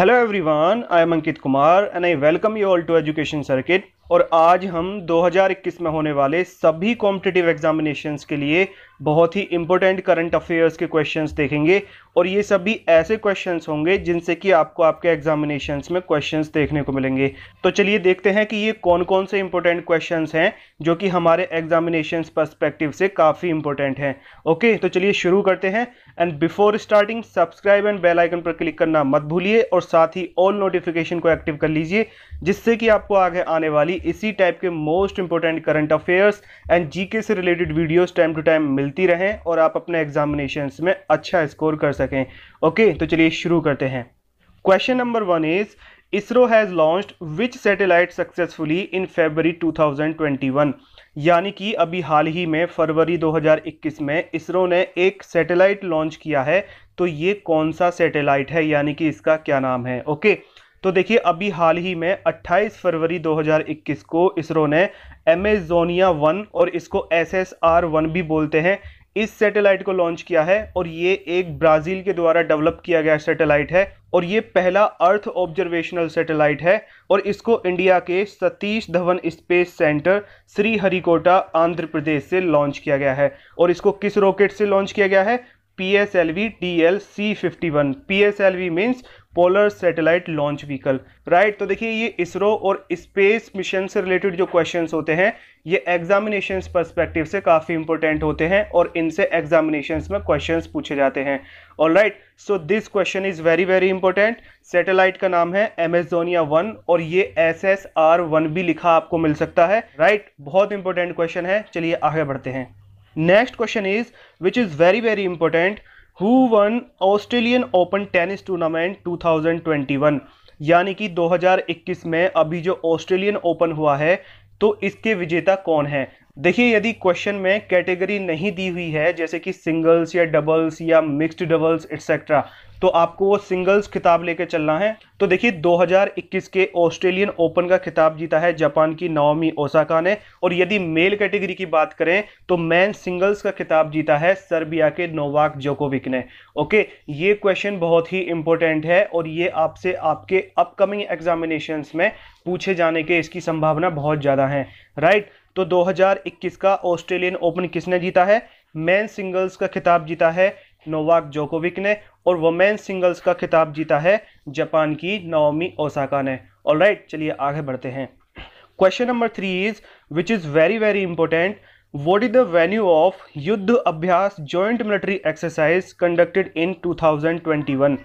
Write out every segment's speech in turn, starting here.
Hello everyone, I am Ankit Kumar and I welcome you all to Education Circuit. और आज हम 2021 में होने वाले सभी कॉम्पिटिटिव एग्जामिनेशंस के लिए बहुत ही इंपॉर्टेंट करंट अफेयर्स के क्वेश्चंस देखेंगे और ये सभी ऐसे क्वेश्चंस होंगे जिनसे कि आपको आपके एग्जामिनेशंस में क्वेश्चंस देखने को मिलेंगे तो चलिए देखते हैं कि ये कौन कौन से इंपॉर्टेंट क्वेश्चन हैं जो कि हमारे एग्जामिनेशन परस्पेक्टिव से काफ़ी इंपॉर्टेंट हैं ओके तो चलिए शुरू करते हैं and before starting subscribe and bell icon पर क्लिक करना मत भूलिए और साथ ही ऑल नोटिफिकेशन को एक्टिव कर लीजिए जिससे कि आपको आगे आने वाली इसी टाइप के most important current affairs and GK से related videos time to time मिलती रहें और आप अपने एग्जामिनेशन में अच्छा स्कोर कर सकें ओके तो चलिए शुरू करते हैं question number one is ISRO has launch which satellite successfully in February two यानी कि अभी हाल ही में फरवरी 2021 में इसरो ने एक सैटेलाइट लॉन्च किया है तो ये कौन सा सैटेलाइट है यानी कि इसका क्या नाम है ओके okay. तो देखिए अभी हाल ही में 28 फरवरी 2021 को इसरो ने एमेजोनिया वन और इसको एस एस आर वन भी बोलते हैं इस सैटेलाइट को लॉन्च किया है और ये एक ब्राज़ील के द्वारा डेवलप किया गया सैटेलाइट है और ये पहला अर्थ ऑब्जर्वेशनल सैटेलाइट है और इसको इंडिया के Satish Dhawan space centre Sriharikota Andhra Pradesh से लॉन्च किया गया है और इसको किस रॉकेट से लॉन्च किया गया है P S L V D L C fifty one P S L V means polar satellite launch vehicle right तो देखिए ये इसरो और स्पेस मिशन से रिलेटेड जो क्वेश्चन होते हैं ये एग्जामिनेशन परस्पेक्टिव से काफ़ी इंपॉर्टेंट होते हैं और इनसे एग्जामिनेशन में क्वेश्चन पूछे जाते हैं और right so this question is very very important satellite का नाम है एमेजोनिया वन और ये एस एस आर वन भी लिखा आपको मिल सकता है राइट right? बहुत इंपॉर्टेंट क्वेश्चन है चलिए आगे बढ़ते हैं next question is which is very very important who won Australian Open tennis tournament 2021 यानी कि 2021 में अभी जो ऑस्ट्रेलियन ओपन हुआ है तो इसके विजेता कौन है देखिए यदि क्वेश्चन में कैटेगरी नहीं दी हुई है जैसे कि सिंगल्स या डबल्स या मिक्स्ड डबल्स एट्सेट्रा तो आपको वो सिंगल्स खिताब लेके चलना है तो देखिए 2021 के ऑस्ट्रेलियन ओपन का खिताब जीता है जापान की नवमी ओसाका ने और यदि मेल कैटेगरी की बात करें तो मैन सिंगल्स का खिताब जीता है सर्बिया के नोवाक जोकोविक ने ओके ये क्वेश्चन बहुत ही इंपॉर्टेंट है और ये आपसे आपके अपकमिंग एग्जामिनेशन में पूछे जाने के इसकी संभावना बहुत ज़्यादा है राइट तो 2021 का ऑस्ट्रेलियन ओपन किसने जीता है मैन सिंगल्स का खिताब जीता है नोवाक जोकोविक ने और वमेन सिंगल्स का खिताब जीता है जापान की नवमी ओसाका ने और राइट चलिए आगे बढ़ते हैं question number three is which is very very important what is the venue of Yudh Abhyas joint military exercise conducted in 2021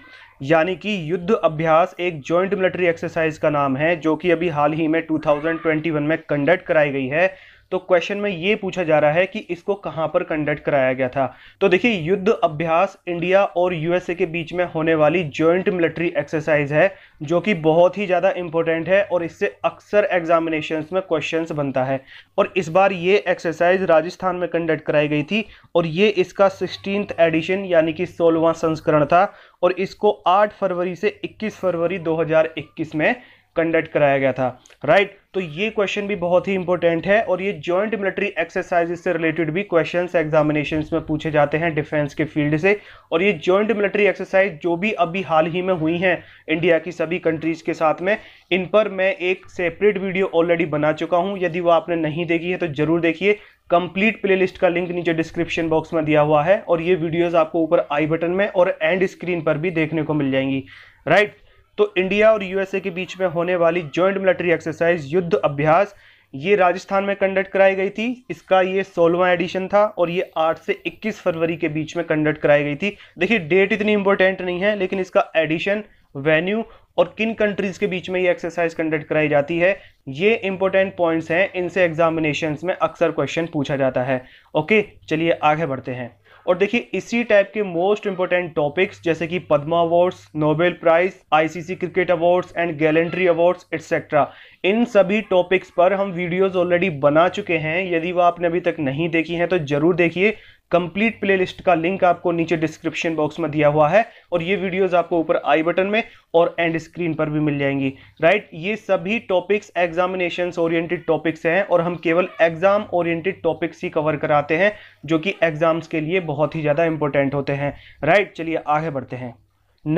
यानी कि युद्ध अभ्यास एक जॉइंट मिलिट्री एक्सरसाइज का नाम है जो कि अभी हाल ही में 2021 में कंडक्ट कराई गई है तो क्वेश्चन में ये पूछा जा रहा है कि इसको कहां पर कंडक्ट कराया गया था तो देखिए युद्ध अभ्यास इंडिया और यूएसए के बीच में होने वाली ज्वाइंट मिलिट्री एक्सरसाइज है जो कि बहुत ही ज़्यादा इंपॉर्टेंट है और इससे अक्सर एग्जामिनेशन में क्वेश्चन बनता है और इस बार ये एक्सरसाइज राजस्थान में कंडक्ट कराई गई थी और ये इसका सिक्सटीन एडिशन यानी कि सोलवा संस्करण था और इसको 8 फरवरी से 21 फरवरी 2021 में कंडक्ट कराया गया था राइट right? तो ये क्वेश्चन भी बहुत ही इंपॉर्टेंट है और ये जॉइंट मिलिट्री एक्सरसाइज से रिलेटेड भी क्वेश्चंस एग्जामिनेशन में पूछे जाते हैं डिफेंस के फील्ड से और ये जॉइंट मिलिट्री एक्सरसाइज जो भी अभी हाल ही में हुई हैं इंडिया की सभी कंट्रीज के साथ में इन पर मैं एक सेपरेट वीडियो ऑलरेडी बना चुका हूँ यदि वो आपने नहीं देखी है तो जरूर देखिए कंप्लीट प्लेलिस्ट का लिंक नीचे डिस्क्रिप्शन बॉक्स में दिया हुआ है और ये वीडियोज़ आपको ऊपर आई बटन में और एंड स्क्रीन पर भी देखने को मिल जाएंगी राइट right? तो इंडिया और यूएसए के बीच में होने वाली ज्वाइंट मिलिट्री एक्सरसाइज युद्ध अभ्यास ये राजस्थान में कंडक्ट कराई गई थी इसका ये सोलवा एडिशन था और ये 8 से 21 फरवरी के बीच में कंडक्ट कराई गई थी देखिए डेट इतनी इंपॉर्टेंट नहीं है लेकिन इसका एडिशन वेन्यू और किन कंट्रीज के बीच में ये एक्सरसाइज कंडक्ट कराई जाती है ये इंपॉर्टेंट पॉइंट्स हैं इनसे एग्जामिनेशन में अक्सर क्वेश्चन पूछा जाता है ओके चलिए आगे बढ़ते हैं और देखिए इसी टाइप के मोस्ट इंपोर्टेंट टॉपिक्स जैसे कि Padma awards Nobel prize ICC cricket awards and gallantry awards etcetera इन सभी टॉपिक्स पर हम वीडियोज ऑलरेडी बना चुके हैं यदि वह आपने अभी तक नहीं देखी हैं तो जरूर देखिए कंप्लीट प्लेलिस्ट का लिंक आपको नीचे डिस्क्रिप्शन बॉक्स में दिया हुआ है और ये वीडियोस आपको ऊपर आई बटन में और एंड स्क्रीन पर भी मिल जाएंगी राइट ये सभी टॉपिक्स एग्जामिनेशन ओरिएंटेड टॉपिक्स हैं और हम केवल एग्जाम ओरिएंटेड टॉपिक्स ही कवर कराते हैं जो कि एग्जाम्स के लिए बहुत ही ज़्यादा इंपॉर्टेंट होते हैं राइट चलिए आगे बढ़ते हैं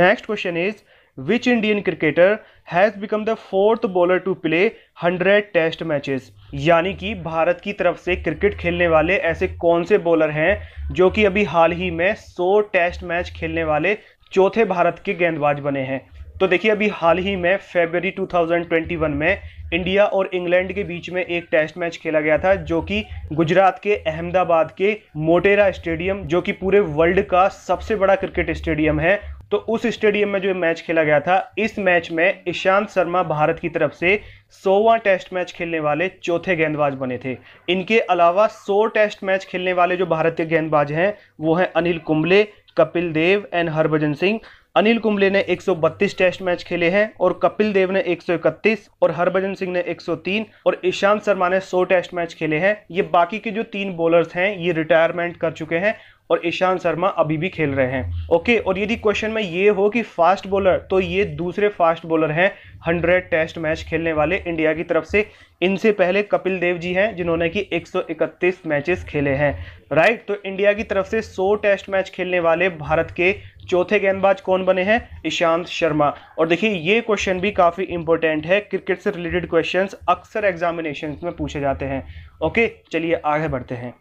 next question is which Indian cricketer has become the fourth bowler to play hundred test matches यानी कि भारत की तरफ से क्रिकेट खेलने वाले ऐसे कौन से बॉलर हैं जो कि अभी हाल ही में 100 टेस्ट मैच खेलने वाले चौथे भारत के गेंदबाज बने हैं तो देखिए अभी हाल ही में फेबररी 2021 में इंडिया और इंग्लैंड के बीच में एक टेस्ट मैच खेला गया था जो कि गुजरात के अहमदाबाद के मोटेरा स्टेडियम जो कि पूरे वर्ल्ड का सबसे बड़ा क्रिकेट स्टेडियम है तो उस स्टेडियम में जो मैच खेला गया था इस मैच में ईशांत शर्मा भारत की तरफ से सोवा टेस्ट मैच खेलने वाले चौथे गेंदबाज बने थे इनके अलावा सौ टेस्ट मैच खेलने वाले जो भारतीय गेंदबाज हैं वो हैं अनिल कुंबले कपिल देव एंड हरभजन सिंह अनिल कुंबले ने 132 टेस्ट मैच खेले हैं और कपिल देव ने 131 और हरभजन सिंह ने 103 और ईशांत शर्मा ने 100 टेस्ट मैच खेले हैं ये बाकी के जो तीन बॉलर्स हैं ये रिटायरमेंट कर चुके हैं और ईशांत शर्मा अभी भी खेल रहे हैं ओके और यदि क्वेश्चन में ये हो कि फास्ट बॉलर तो ये दूसरे फास्ट बॉलर हैं हंड्रेड टेस्ट मैच खेलने वाले इंडिया की तरफ से इनसे पहले कपिल देव जी हैं जिन्होंने कि 131 मैचेस खेले हैं राइट तो इंडिया की तरफ से 100 टेस्ट मैच खेलने वाले भारत के चौथे गेंदबाज कौन बने हैं ईशांत शर्मा और देखिए ये क्वेश्चन भी काफ़ी इंपॉर्टेंट है क्रिकेट से रिलेटेड क्वेश्चंस अक्सर एग्जामिनेशन में पूछे जाते हैं ओके चलिए आगे बढ़ते हैं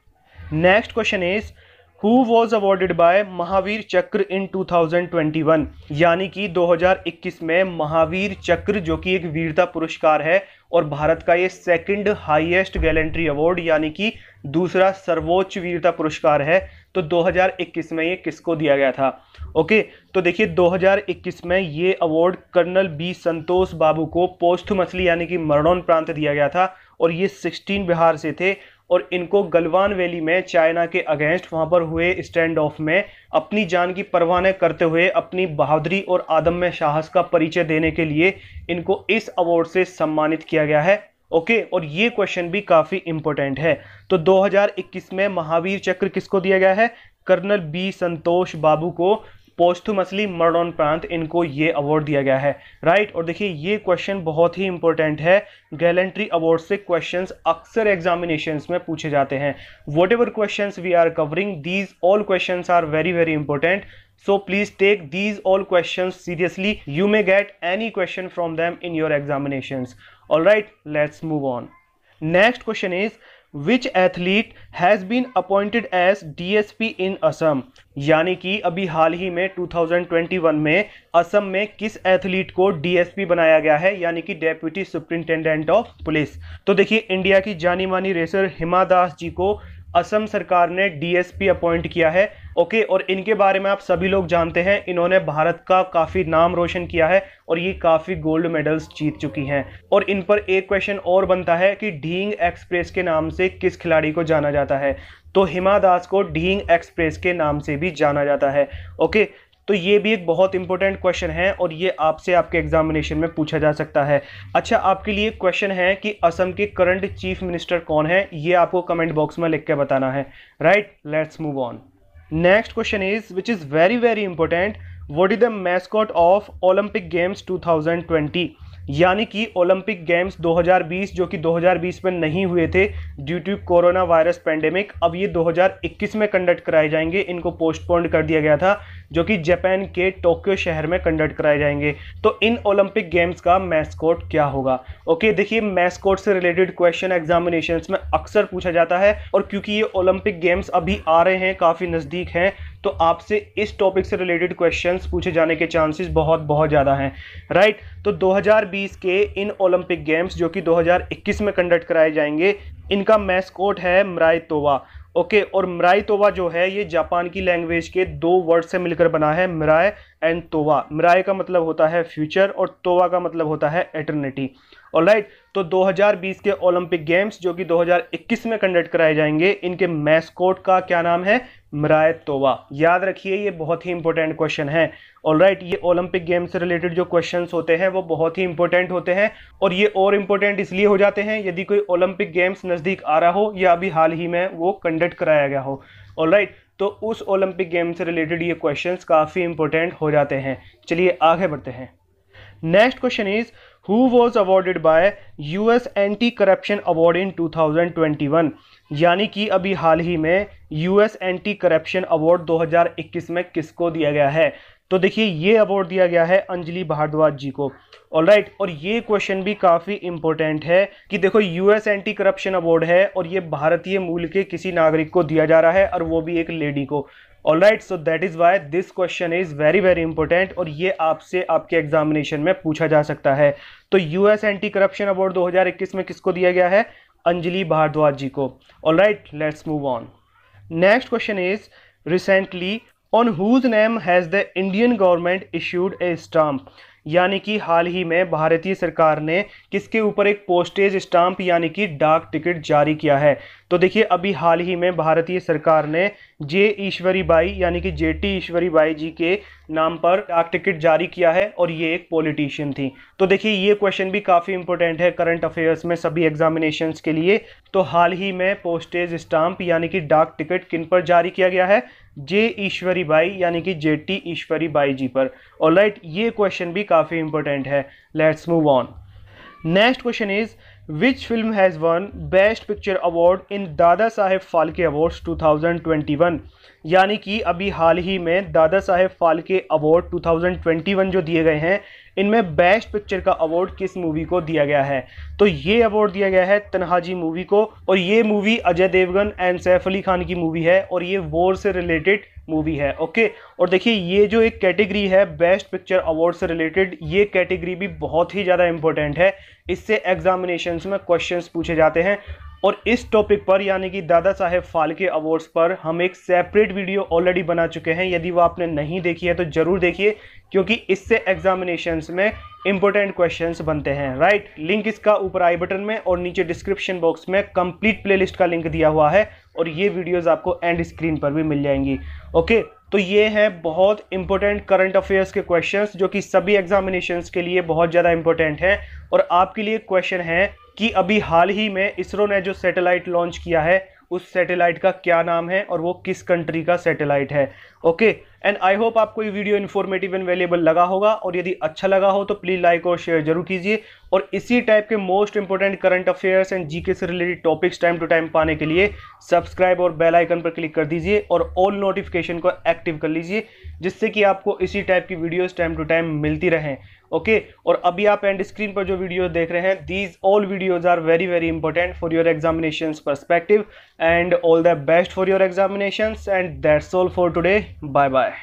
next question is who was awarded by Mahavir Chakra in 2021 यानी कि 2021 में महावीर चक्र जो कि एक वीरता पुरस्कार है और भारत का ये सेकंड हाईएस्ट गैलेंट्री अवार्ड यानी कि दूसरा सर्वोच्च वीरता पुरस्कार है तो 2021 में ये किसको दिया गया था ओके तो देखिए 2021 में ये award colonel B Santosh Babu को पोस्ट मछली यानी कि प्रांत दिया गया था और ये 16 बिहार से थे और इनको गलवान वैली में चाइना के अगेंस्ट वहाँ पर हुए स्टैंड ऑफ में अपनी जान की परवाह न करते हुए अपनी बहादुरी और आदम में साहस का परिचय देने के लिए इनको इस अवार्ड से सम्मानित किया गया है ओके और ये क्वेश्चन भी काफ़ी इंपॉर्टेंट है तो 2021 में महावीर चक्र किसको दिया गया है कर्नल बी संतोष बाबू को पोस्थुमसली प्रांत इनको ये अवार्ड दिया गया है राइट और देखिए ये क्वेश्चन बहुत ही इंपॉर्टेंट है गैलेंट्री अवार्ड से क्वेश्चन अक्सर एग्जामिनेशन में पूछे जाते हैं whatever question we are covering these all question are very very important so please take these all question seriously you may get any question from them in your examination all right let's move on next question is which athlete has been appointed as DSP in Assam यानी कि अभी हाल ही में 2021 में असम में किस athlete को DSP बनाया गया है यानी कि डेप्यूटी सुप्रिंटेंडेंट ऑफ पुलिस तो देखिए इंडिया की जानी मानी रेसर हिमा दास जी को असम सरकार ने डीएसपी अपॉइंट किया है ओके और इनके बारे में आप सभी लोग जानते हैं इन्होंने भारत का काफ़ी नाम रोशन किया है और ये काफ़ी गोल्ड मेडल्स जीत चुकी हैं और इन पर एक क्वेश्चन और बनता है कि ढींग एक्सप्रेस के नाम से किस खिलाड़ी को जाना जाता है तो हिमा दास को ढींग एक्सप्रेस के नाम से भी जाना जाता है ओके तो ये भी एक बहुत इंपॉर्टेंट क्वेश्चन है और ये आपसे आपके एग्जामिनेशन में पूछा जा सकता है अच्छा आपके लिए क्वेश्चन है कि असम के करंट चीफ मिनिस्टर कौन है ये आपको कमेंट बॉक्स में लिख के बताना है right let's move on next question is which is very very important what is the mascot of Olympic games two thousand twenty यानी कि ओलंपिक गेम्स 2020 जो कि 2020 में नहीं हुए थे due to corona virus pandemic अब ये 2021 में कंडक्ट कराए जाएंगे इनको पोस्टपोन्ड कर दिया गया था जो कि जापान के टोक्यो शहर में कंडक्ट कराए जाएंगे तो इन ओलंपिक गेम्स का मैस्कोट क्या होगा ओके देखिए मैस्कोट से रिलेटेड क्वेश्चन एग्जामिनेशन में अक्सर पूछा जाता है और क्योंकि ये ओलंपिक गेम्स अभी आ रहे हैं काफ़ी नज़दीक हैं तो आपसे इस टॉपिक से रिलेटेड क्वेश्चंस पूछे जाने के चांसेस बहुत बहुत ज़्यादा हैं राइट तो 2020 के इन ओलंपिक गेम्स जो कि 2021 में कंडक्ट कराए जाएंगे इनका मैस्कोट है मराई तोवा ओके और मराई तोवा जो है ये जापान की लैंग्वेज के दो वर्ड से मिलकर बना है मराय एंड तोवा मराय का मतलब होता है फ्यूचर और तोवा का मतलब होता है एटर्निटी और राइट तो 2020 के ओलंपिक गेम्स जो कि 2021 में कंडक्ट कराए जाएंगे इनके मैस्कोट का क्या नाम है मराय तोवा याद रखिए ये बहुत ही इंपॉर्टेंट क्वेश्चन है ऑल राइट right, ये ओलंपिक गेम से रिलेटेड जो क्वेश्चन होते हैं वो बहुत ही इंपॉर्टेंट होते हैं और ये और इम्पोर्टेंट इसलिए हो जाते हैं यदि कोई ओलंपिक गेम्स नज़दीक आ रहा हो या अभी हाल ही में वो कंडक्ट कराया गया हो ऑल राइट right, तो उस ओलंपिक गेम से रिलेटेड ये क्वेश्चन काफ़ी इंपॉर्टेंट हो जाते हैं चलिए आगे बढ़ते हैं next question is who was awarded by U S anti corruption award in one यानी कि अभी हाल ही में यूएस एंटी करप्शन अवार्ड 2021 में किसको दिया गया है तो देखिए ये अवार्ड दिया गया है अंजलि भारद्वाज जी को ऑलराइट right, और ये क्वेश्चन भी काफ़ी इंपॉर्टेंट है कि देखो यूएस एंटी करप्शन अवार्ड है और ये भारतीय मूल के किसी नागरिक को दिया जा रहा है और वो भी एक लेडी को all right so that is why this question is very very important और ये आपसे आपके एग्जामिनेशन में पूछा जा सकता है तो यूएस एंटी करप्शन अवार्ड 2021 में किसको दिया गया है Anjali Bhardwaj ji Alright, let's move on. Next question is recently on whose name has the Indian government issued a stamp? यानी कि हाल ही में भारतीय सरकार ने किसके ऊपर एक पोस्टेज स्टाम्प यानी कि डाक टिकट जारी किया है तो देखिए अभी हाल ही में भारतीय सरकार ने जे ईश्वरी बाई यानी कि जे टी ईश्वरी बाई जी के नाम पर डाक टिकट जारी किया है और ये एक पॉलिटिशियन थी तो देखिए ये क्वेश्चन भी काफ़ी इंपॉर्टेंट है करंट अफेयर्स में सभी एग्जामिनेशन के लिए तो हाल ही में पोस्टेज स्टाम्प यानी कि डाक टिकट किन पर जारी किया गया है जे ईश्वरी बाई यानी कि जे टी ईश्वरी बाई जी पर और लाइट ये क्वेश्चन भी काफ़ी इंपॉर्टेंट है let's move on next question is which film has won best picture award in Dada Saheb Phalke awards 2021 यानी कि अभी हाल ही में दादा साहेब फालके अवार्ड 2021 जो दिए गए हैं इनमें बेस्ट पिक्चर का अवार्ड किस मूवी को दिया गया है तो ये अवार्ड दिया गया है तनहाजी मूवी को और ये मूवी अजय देवगन एंड सैफ अली खान की मूवी है और ये वॉर से रिलेटेड मूवी है ओके और देखिए ये जो एक कैटेगरी है बेस्ट पिक्चर अवार्ड से रिलेटेड ये कैटेगरी भी बहुत ही ज़्यादा इंपॉर्टेंट है इससे एग्जामिनेशन में क्वेश्चन पूछे जाते हैं और इस टॉपिक पर यानी कि दादा साहेब फालके अवार्ड्स पर हम एक सेपरेट वीडियो ऑलरेडी बना चुके हैं यदि वो आपने नहीं देखी है तो ज़रूर देखिए क्योंकि इससे एग्जामिनेशन में इंपॉर्टेंट क्वेश्चन बनते हैं राइट लिंक इसका ऊपर आई बटन में और नीचे डिस्क्रिप्शन बॉक्स में कंप्लीट प्ले का लिंक दिया हुआ है और ये वीडियोज़ आपको एंड स्क्रीन पर भी मिल जाएंगी ओके तो ये है बहुत इंपॉर्टेंट करंट अफेयर्स के क्वेश्चंस जो कि सभी एग्जामिनेशंस के लिए बहुत ज़्यादा इंपॉर्टेंट हैं और आपके लिए क्वेश्चन है कि अभी हाल ही में इसरो ने जो सैटेलाइट लॉन्च किया है उस सैटेलाइट का क्या नाम है और वो किस कंट्री का सैटेलाइट है ओके एंड आई होप आपको ये वीडियो इन्फॉर्मेटिव एंड वैल्यूबल लगा होगा और यदि अच्छा लगा हो तो प्लीज़ लाइक और शेयर जरूर कीजिए और इसी टाइप के most important current affairs and GK से related topics time to time पाने के लिए सब्सक्राइब और बेल आइकन पर क्लिक कर दीजिए और ऑल नोटिफिकेशन को एक्टिव कर लीजिए जिससे कि आपको इसी टाइप की वीडियोज़ टाइम टू टाइम मिलती रहें ओके और अभी आप एंड स्क्रीन पर जो वीडियो देख रहे हैं these all videos are very very important for your examination perspective and all the best for your examination and that's all for today bye bye